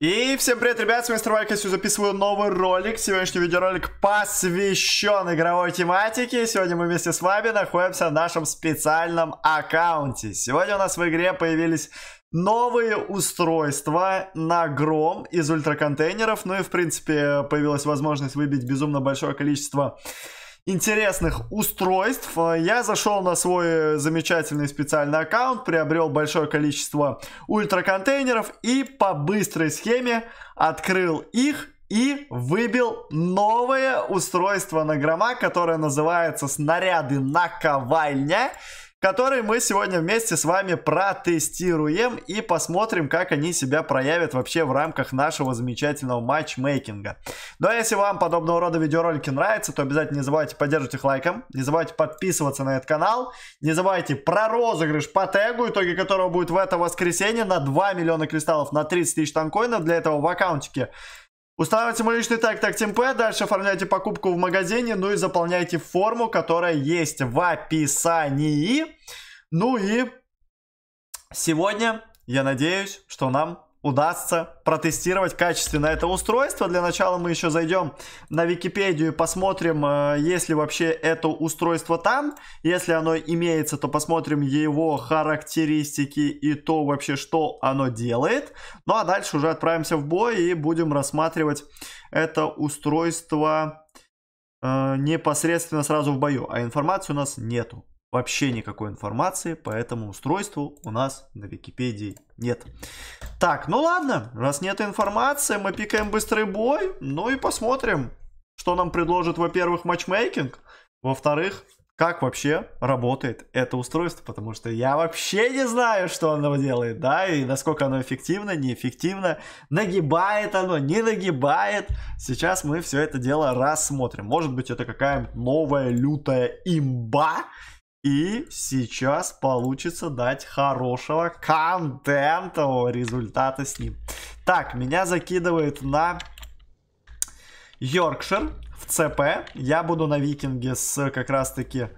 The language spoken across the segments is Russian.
И всем привет, ребят, с вами Мистер Валька, сегодня записываю новый ролик. Сегодняшний видеоролик посвящен игровой тематике. Сегодня мы вместе с вами находимся в нашем специальном аккаунте. Сегодня у нас в игре появились новые устройства на гром из ультраконтейнеров. Ну и, в принципе, появилась возможность выбить безумно большое количество интересных устройств. Э, я зашел на свой э, замечательный специальный аккаунт, приобрел большое количество ультраконтейнеров и по быстрой схеме открыл их и выбил новое устройство на грома, которое называется «Снаряды на ковальня который мы сегодня вместе с вами протестируем и посмотрим, как они себя проявят вообще в рамках нашего замечательного матчмейкинга. Но ну, а если вам подобного рода видеоролики нравятся, то обязательно не забывайте поддерживать их лайком, не забывайте подписываться на этот канал, не забывайте про розыгрыш по тегу, итоги которого будет в это воскресенье на 2 миллиона кристаллов на 30 тысяч танкоинов. Для этого в аккаунтике Устанавливайте мой личный тег так TeamP, дальше оформляйте покупку в магазине, ну и заполняйте форму, которая есть в описании. Ну и сегодня я надеюсь, что нам удастся протестировать качественно это устройство. Для начала мы еще зайдем на Википедию и посмотрим, э, есть ли вообще это устройство там. Если оно имеется, то посмотрим его характеристики и то вообще, что оно делает. Ну а дальше уже отправимся в бой и будем рассматривать это устройство э, непосредственно сразу в бою, а информации у нас нету вообще никакой информации по этому устройству у нас на Википедии нет. Так, ну ладно, раз нет информации, мы пикаем быстрый бой, ну и посмотрим, что нам предложит, во-первых, матчмейкинг, во-вторых, как вообще работает это устройство, потому что я вообще не знаю, что оно делает, да, и насколько оно эффективно, неэффективно, нагибает оно, не нагибает. Сейчас мы все это дело рассмотрим. Может быть, это какая-нибудь новая лютая имба, и сейчас получится дать хорошего контентового результата с ним. Так, меня закидывает на Йоркшир в ЦП. Я буду на Викинге с как раз-таки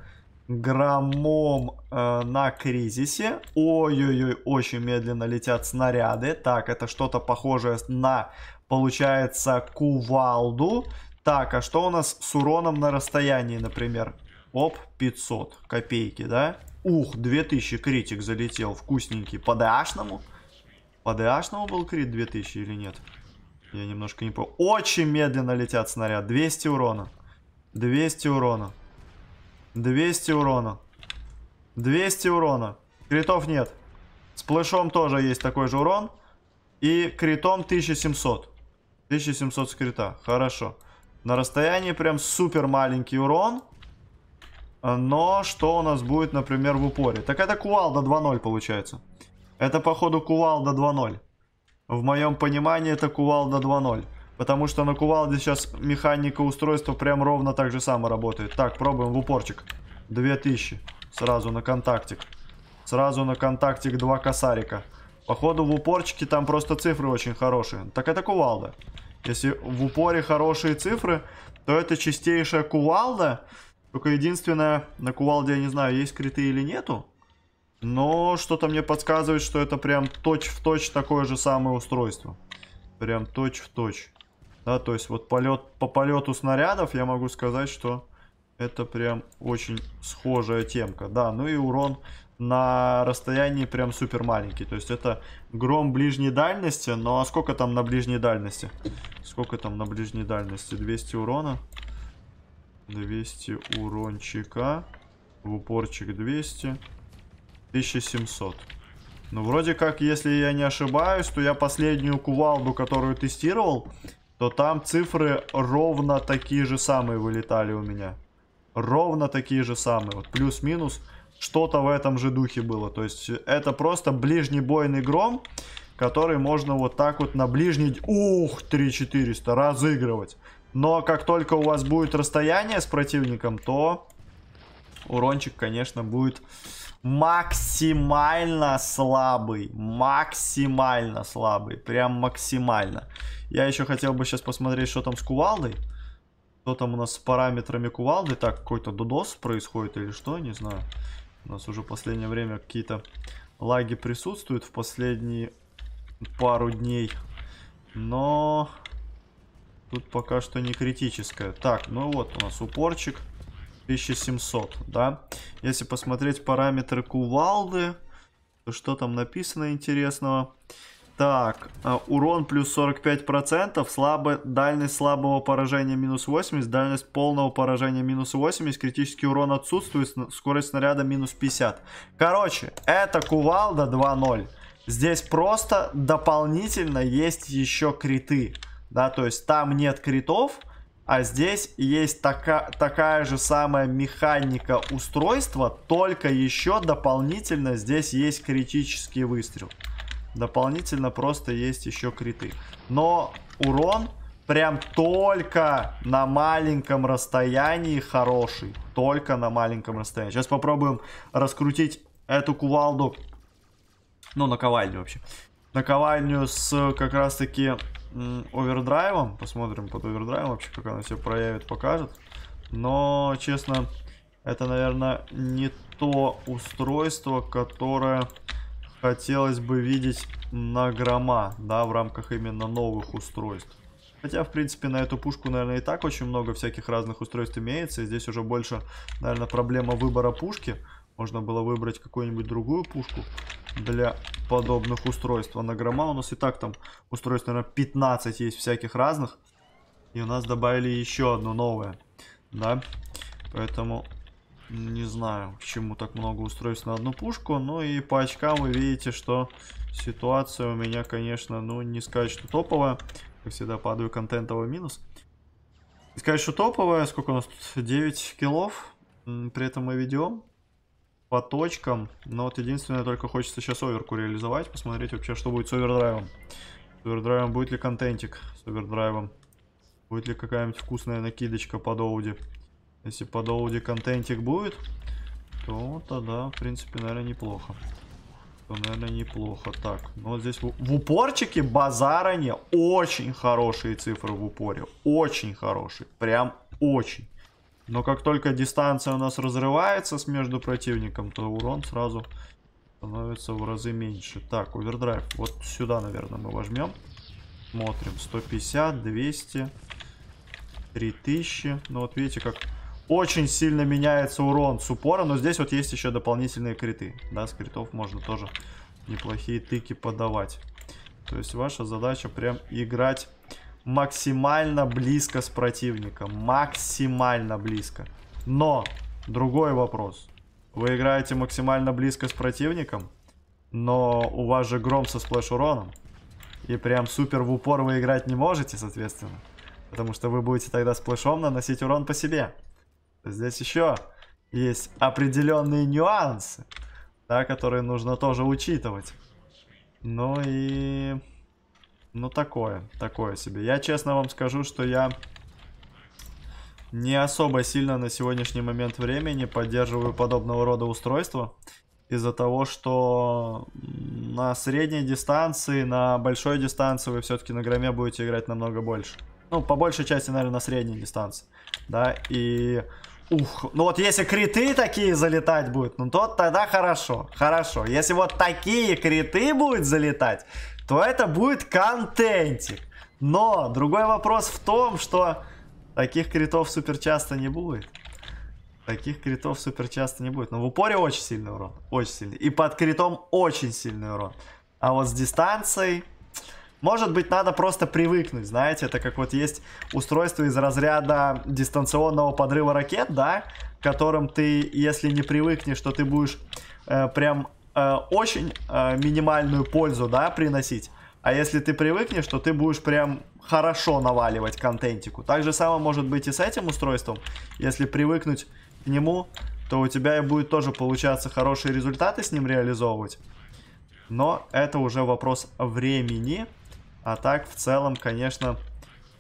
громом э, на кризисе. Ой-ой-ой, очень медленно летят снаряды. Так, это что-то похожее на, получается, кувалду. Так, а что у нас с уроном на расстоянии, например? Оп, 500 копейки, да? Ух, 2000 критик залетел, вкусненький. По ДАшному? По ДАшному был крит 2000 или нет? Я немножко не понял Очень медленно летят снаряд. 200 урона. 200 урона. 200 урона. 200 урона. Критов нет. С плешом тоже есть такой же урон. И критом 1700. 1700 с Хорошо. На расстоянии прям супер маленький урон. Э, но что у нас будет, например, в упоре? Так это кувалда 2-0 получается. Это, походу, кувалда 2-0. В моем понимании это кувалда 2-0, Потому что на кувалде сейчас механика устройства прям ровно так же само работает. Так, пробуем в упорчик. 2000. Сразу на контактик. Сразу на контактик два косарика. Походу в упорчике там просто цифры очень хорошие. Так это кувалда. Если в упоре хорошие цифры, то это чистейшая кувалда. Только единственное, на кувалде я не знаю, есть криты или нету. Но что-то мне подсказывает, что это прям точь-в-точь точь такое же самое устройство. Прям точь-в-точь. Точь. Да, то есть вот полет, по полету снарядов я могу сказать, что это прям очень схожая темка. Да, ну и урон на расстоянии прям супер маленький. То есть это гром ближней дальности. Ну а сколько там на ближней дальности? Сколько там на ближней дальности? 200 урона. 200 урончика. В упорчик 200. 1700. Ну, вроде как, если я не ошибаюсь, то я последнюю кувалду, которую тестировал, то там цифры ровно такие же самые вылетали у меня. Ровно такие же самые. Вот плюс-минус что-то в этом же духе было. То есть это просто ближний бойный гром, который можно вот так вот на ближний... Ух, 3400 разыгрывать. Но как только у вас будет расстояние с противником, то урончик, конечно, будет максимально слабый. Максимально слабый. Прям максимально. Я еще хотел бы сейчас посмотреть, что там с кувалдой. Что там у нас с параметрами кувалды. Так, какой-то додос происходит или что, не знаю. У нас уже в последнее время какие-то лаги присутствуют в последние пару дней. Но Тут пока что не критическое. Так, ну вот у нас упорчик. 1700, да? Если посмотреть параметры кувалды, то что там написано интересного? Так, а, урон плюс 45%, слабо, дальность слабого поражения минус 80, дальность полного поражения минус 80, критический урон отсутствует, скорость снаряда минус 50. Короче, это кувалда 2.0. Здесь просто дополнительно есть еще криты да, то есть там нет критов, а здесь есть така, такая же самая механика устройства, только еще дополнительно здесь есть критический выстрел. Дополнительно просто есть еще криты. Но урон прям только на маленьком расстоянии хороший. Только на маленьком расстоянии. Сейчас попробуем раскрутить эту кувалду. Ну, наковальню вообще. Наковальню с как раз таки овердрайвом. Посмотрим под овердрайвом вообще, как она себя проявит, покажет. Но, честно, это, наверное, не то устройство, которое хотелось бы видеть на грома, да, в рамках именно новых устройств. Хотя, в принципе, на эту пушку, наверное, и так очень много всяких разных устройств имеется. И здесь уже больше, наверное, проблема выбора пушки. Можно было выбрать какую-нибудь другую пушку для подобных устройств. грома у нас и так там устройств, наверное, 15 есть всяких разных. И у нас добавили еще одно новое. Да? Поэтому не знаю, почему так много устройств на одну пушку. Ну и по очкам вы видите, что ситуация у меня, конечно, ну не сказать, что топовая. Как всегда, падаю контентовый минус. Не сказать, что топовая. Сколько у нас тут? 9 киллов. При этом мы ведем по точкам. Но вот единственное, только хочется сейчас оверку реализовать, посмотреть вообще, что будет с овердрайвом. С овердрайвом будет ли контентик с овердрайвом. Будет ли какая-нибудь вкусная накидочка по доуде. Если по доуде контентик будет, то тогда, в принципе, наверное, неплохо. То, наверное, неплохо. Так, ну вот здесь в, в упорчике базара очень хорошие цифры в упоре. Очень хорошие. Прям очень. Но как только дистанция у нас разрывается с между противником, то урон сразу становится в разы меньше. Так, овердрайв. Вот сюда, наверное, мы возьмем. Смотрим. 150, 200, 3000. Ну вот видите, как очень сильно меняется урон с упора. Но здесь вот есть еще дополнительные криты. Да, с критов можно тоже неплохие тыки подавать. То есть ваша задача прям играть максимально близко с противником. Максимально близко. Но, другой вопрос. Вы играете максимально близко с противником, но у вас же гром со сплэш-уроном. И прям супер в упор вы играть не можете, соответственно. Потому что вы будете тогда сплэшом наносить урон по себе. Здесь еще есть определенные нюансы, да, которые нужно тоже учитывать. Ну и... Ну, такое, такое себе. Я честно вам скажу, что я не особо сильно на сегодняшний момент времени поддерживаю подобного рода устройства. Из-за того, что на средней дистанции, на большой дистанции вы все-таки на громе будете играть намного больше. Ну, по большей части, наверное, на средней дистанции. Да, и... Ух, ну вот если криты такие залетать будут, ну то тогда хорошо, хорошо. Если вот такие криты будут залетать, то это будет контентик. Но другой вопрос в том, что таких критов супер часто не будет. Таких критов супер часто не будет. Но в упоре очень сильный урон. Очень сильный. И под критом очень сильный урон. А вот с дистанцией... Может быть, надо просто привыкнуть, знаете, это как вот есть устройство из разряда дистанционного подрыва ракет, да, которым ты, если не привыкнешь, что ты будешь э, прям э, очень э, минимальную пользу, да, приносить. А если ты привыкнешь, то ты будешь прям хорошо наваливать контентику. Так же самое может быть и с этим устройством. Если привыкнуть к нему, то у тебя и будет тоже получаться хорошие результаты с ним реализовывать. Но это уже вопрос времени. А так, в целом, конечно,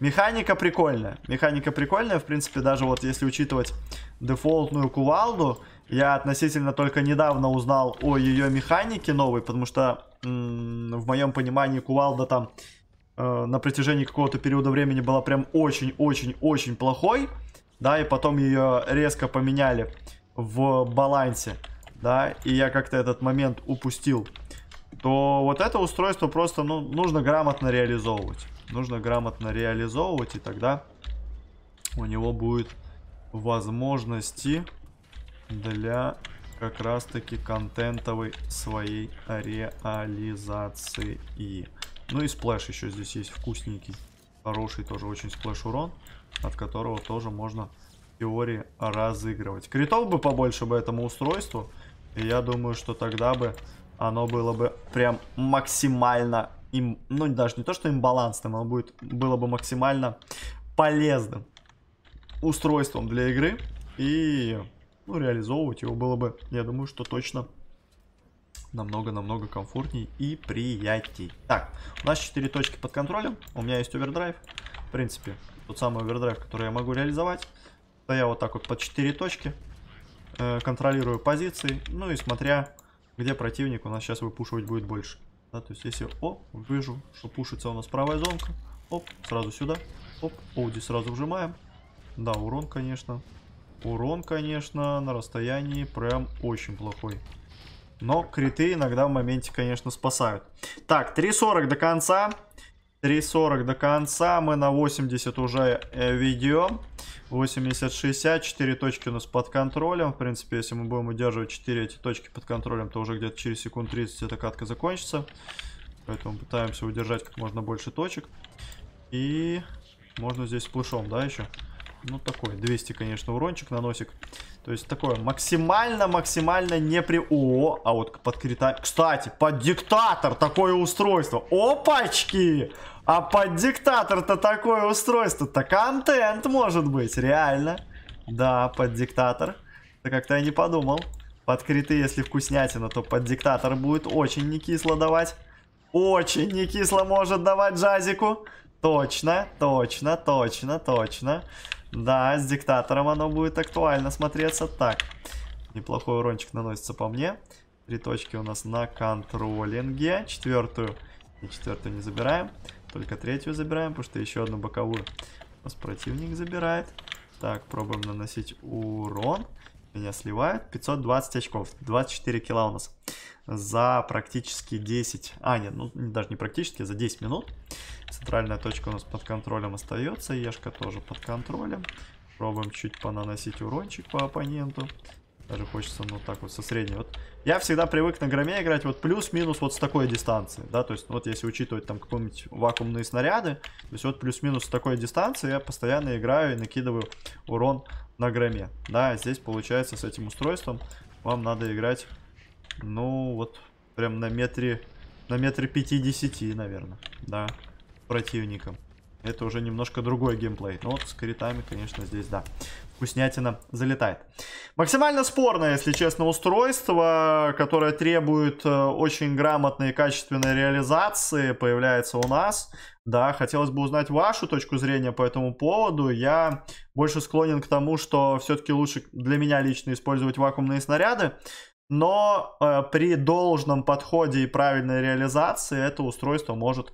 механика прикольная. Механика прикольная, в принципе, даже вот если учитывать дефолтную кувалду, я относительно только недавно узнал о ее механике новой, потому что в моем понимании кувалда там э, на протяжении какого-то периода времени была прям очень-очень-очень плохой, да, и потом ее резко поменяли в балансе, да, и я как-то этот момент упустил, то вот это устройство просто, ну, нужно грамотно реализовывать. Нужно грамотно реализовывать, и тогда у него будет возможности для как раз таки контентовой своей реализации. Ну и сплэш еще здесь есть вкусненький. Хороший тоже очень сплэш урон, от которого тоже можно в теории разыгрывать. Критов бы побольше бы этому устройству. И я думаю, что тогда бы оно было бы прям максимально... Им, ну, даже не то, что имбалансным, оно будет, было бы максимально полезным устройством для игры. И ну, реализовывать его было бы, я думаю, что точно намного-намного комфортней и приятней. Так, у нас 4 точки под контролем. У меня есть овердрайв. В принципе, тот самый овердрайв, который я могу реализовать. То я вот так вот под 4 точки э, контролирую позиции. Ну и смотря, где противник у нас сейчас выпушивать будет больше. Да, то есть если, о, вижу, что пушится у нас правая зонка. Оп, сразу сюда. Оп, Оуди сразу вжимаем. Да, урон, конечно, Урон, конечно, на расстоянии прям очень плохой. Но криты иногда в моменте, конечно, спасают. Так, 3.40 до конца. 3.40 до конца. Мы на 80 уже ведем. 80-60. 4 точки у нас под контролем. В принципе, если мы будем удерживать 4 эти точки под контролем, то уже где-то через секунд 30 эта катка закончится. Поэтому пытаемся удержать как можно больше точек. И можно здесь плышом, да, еще? Ну, такой, 200, конечно, урончик наносик. То есть, такое максимально-максимально не при... О, а вот под крита... Кстати, под диктатор такое устройство. Опачки! А под диктатор-то такое устройство-то контент может быть, реально. Да, под диктатор. Это как-то я не подумал. Под криты, если вкуснятина, то под диктатор будет очень не кисло давать. Очень не кисло может давать Джазику. Точно, точно, точно, точно. Да, с диктатором оно будет актуально смотреться. Так, неплохой урончик наносится по мне. Три точки у нас на контролинге. Четвертую. И четвертую не забираем. Только третью забираем, потому что еще одну боковую у нас противник забирает. Так, пробуем наносить урон. Меня сливают. 520 очков. 24 килла у нас. За практически 10... А, нет, ну даже не практически, а за 10 минут. Центральная точка у нас под контролем остается. Ешка тоже под контролем. Пробуем чуть понаносить урончик по оппоненту. Даже хочется, ну, так вот, со средней. Вот я всегда привык на громе играть вот плюс-минус вот с такой дистанции, да, то есть ну, вот если учитывать там какие-нибудь вакуумные снаряды, то есть вот плюс-минус с такой дистанции я постоянно играю и накидываю урон на громе, да, здесь получается с этим устройством вам надо играть, ну, вот прям на метре, на метре 50, наверное, да противником. Это уже немножко другой геймплей. Но вот с критами, конечно, здесь, да, вкуснятина залетает. Максимально спорное, если честно, устройство, которое требует э, очень грамотной и качественной реализации, появляется у нас. Да, хотелось бы узнать вашу точку зрения по этому поводу. Я больше склонен к тому, что все-таки лучше для меня лично использовать вакуумные снаряды. Но э, при должном подходе и правильной реализации это устройство может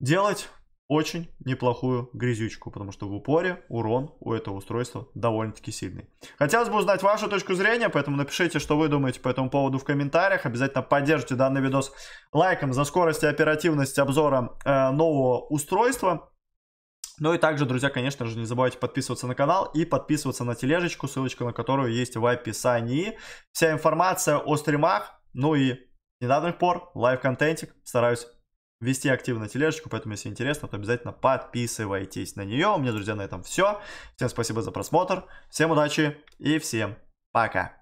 делать очень неплохую грязючку, потому что в упоре урон у этого устройства довольно-таки сильный. Хотелось бы узнать вашу точку зрения, поэтому напишите, что вы думаете по этому поводу в комментариях. Обязательно поддержите данный видос лайком за скорость и оперативность обзора э, нового устройства. Ну и также, друзья, конечно же, не забывайте подписываться на канал и подписываться на тележечку, ссылочка на которую есть в описании. Вся информация о стримах, ну и недавних пор лайв-контентик стараюсь вести активно тележечку, поэтому, если интересно, то обязательно подписывайтесь на нее. У меня, друзья, на этом все. Всем спасибо за просмотр, всем удачи и всем пока.